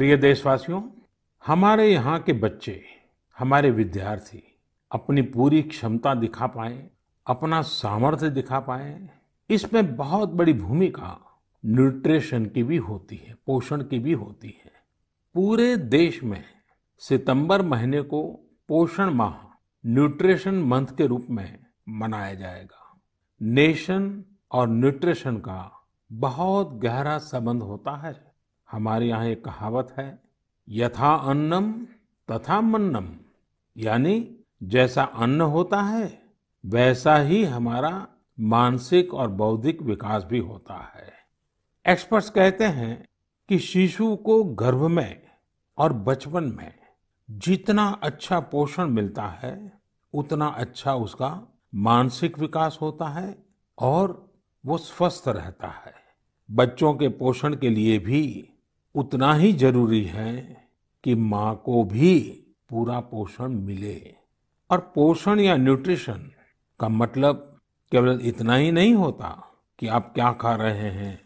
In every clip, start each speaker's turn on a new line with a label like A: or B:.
A: प्रिय देशवासियों हमारे यहाँ के बच्चे हमारे विद्यार्थी अपनी पूरी क्षमता दिखा पाए अपना सामर्थ्य दिखा पाए इसमें बहुत बड़ी भूमिका न्यूट्रिशन की भी होती है पोषण की भी होती है पूरे देश में सितंबर महीने को पोषण माह न्यूट्रिशन मंथ के रूप में मनाया जाएगा नेशन और न्यूट्रिशन का बहुत गहरा संबंध होता है हमारे यहाँ एक कहावत है यथा अन्नम तथा मन्नम यानी जैसा अन्न होता है वैसा ही हमारा मानसिक और बौद्धिक विकास भी होता है एक्सपर्ट्स कहते हैं कि शिशु को गर्भ में और बचपन में जितना अच्छा पोषण मिलता है उतना अच्छा उसका मानसिक विकास होता है और वो स्वस्थ रहता है बच्चों के पोषण के लिए भी उतना ही जरूरी है कि माँ को भी पूरा पोषण मिले और पोषण या न्यूट्रिशन का मतलब केवल इतना ही नहीं होता कि आप क्या खा रहे हैं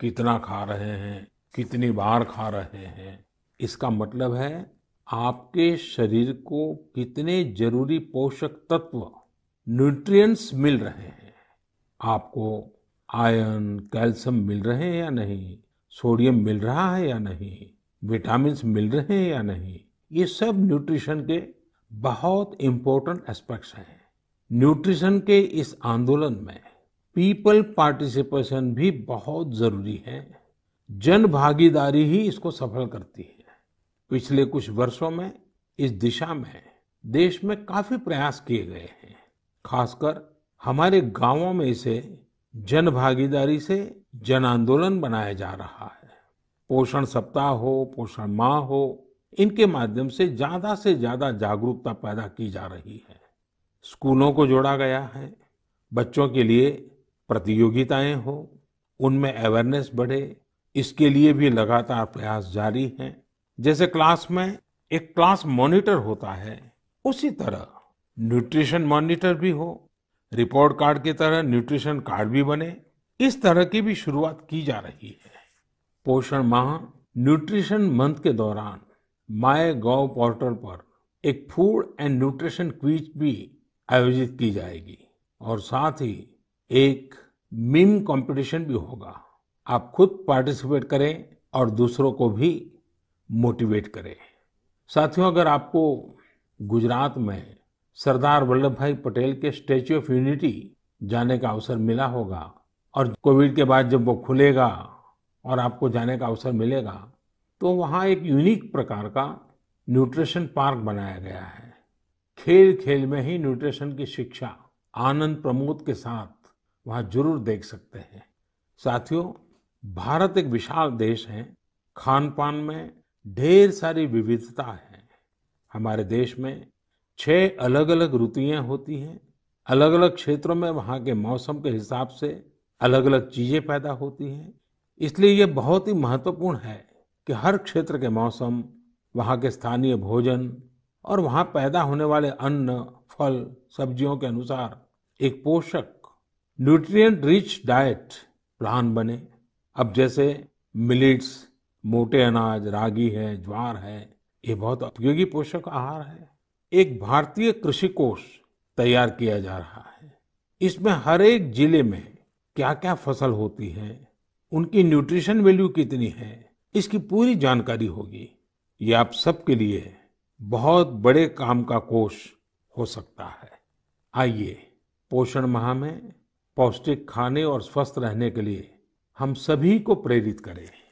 A: कितना खा रहे हैं कितनी बार खा रहे हैं इसका मतलब है आपके शरीर को कितने जरूरी पोषक तत्व न्यूट्रिएंट्स मिल रहे हैं आपको आयरन कैल्शियम मिल रहे हैं या नहीं सोडियम मिल रहा है या नहीं विटामिन मिल रहे हैं या नहीं ये सब न्यूट्रिशन के बहुत इम्पोर्टेंट एस्पेक्ट्स हैं न्यूट्रिशन के इस आंदोलन में पीपल पार्टिसिपेशन भी बहुत जरूरी है जन भागीदारी ही इसको सफल करती है पिछले कुछ वर्षों में इस दिशा में देश में काफी प्रयास किए गए हैं खासकर हमारे गांवों में इसे जन भागीदारी से जन आंदोलन बनाया जा रहा है पोषण सप्ताह हो पोषण माह हो इनके माध्यम से ज्यादा से ज्यादा जागरूकता पैदा की जा रही है स्कूलों को जोड़ा गया है बच्चों के लिए प्रतियोगिताएं हो उनमें अवेयरनेस बढ़े इसके लिए भी लगातार प्रयास जारी हैं जैसे क्लास में एक क्लास मॉनिटर होता है उसी तरह न्यूट्रिशन मॉनिटर भी हो रिपोर्ट कार्ड की तरह न्यूट्रिशन कार्ड भी बने इस तरह की भी शुरुआत की जा रही है पोषण माह न्यूट्रिशन मंथ के दौरान माय गोव पोर्टल पर एक फूड एंड न्यूट्रिशन क्विज भी आयोजित की जाएगी और साथ ही एक मीम कंपटीशन भी होगा आप खुद पार्टिसिपेट करें और दूसरों को भी मोटिवेट करें साथियों अगर आपको गुजरात में सरदार वल्लभ भाई पटेल के स्टेच्यू ऑफ यूनिटी जाने का अवसर मिला होगा और कोविड के बाद जब वो खुलेगा और आपको जाने का अवसर मिलेगा तो वहाँ एक यूनिक प्रकार का न्यूट्रिशन पार्क बनाया गया है खेल खेल में ही न्यूट्रिशन की शिक्षा आनंद प्रमोद के साथ वहाँ जरूर देख सकते हैं साथियों भारत एक विशाल देश है खान पान में ढेर सारी विविधता है हमारे देश में छह अलग अलग ऋतुएं होती हैं अलग अलग क्षेत्रों में वहाँ के मौसम के हिसाब से अलग अलग चीजें पैदा होती हैं इसलिए ये बहुत ही महत्वपूर्ण है कि हर क्षेत्र के मौसम वहाँ के स्थानीय भोजन और वहाँ पैदा होने वाले अन्न फल सब्जियों के अनुसार एक पोषक न्यूट्रिएंट रिच डाइट प्लान बने अब जैसे मिलेट्स मोटे अनाज रागी है ज्वार है ये बहुत उपयोगी पोषक आहार है एक भारतीय कृषि कोष तैयार किया जा रहा है इसमें हर एक जिले में क्या क्या फसल होती है उनकी न्यूट्रिशन वैल्यू कितनी है इसकी पूरी जानकारी होगी ये आप सबके लिए बहुत बड़े काम का कोष हो सकता है आइए पोषण माह में पौष्टिक खाने और स्वस्थ रहने के लिए हम सभी को प्रेरित करें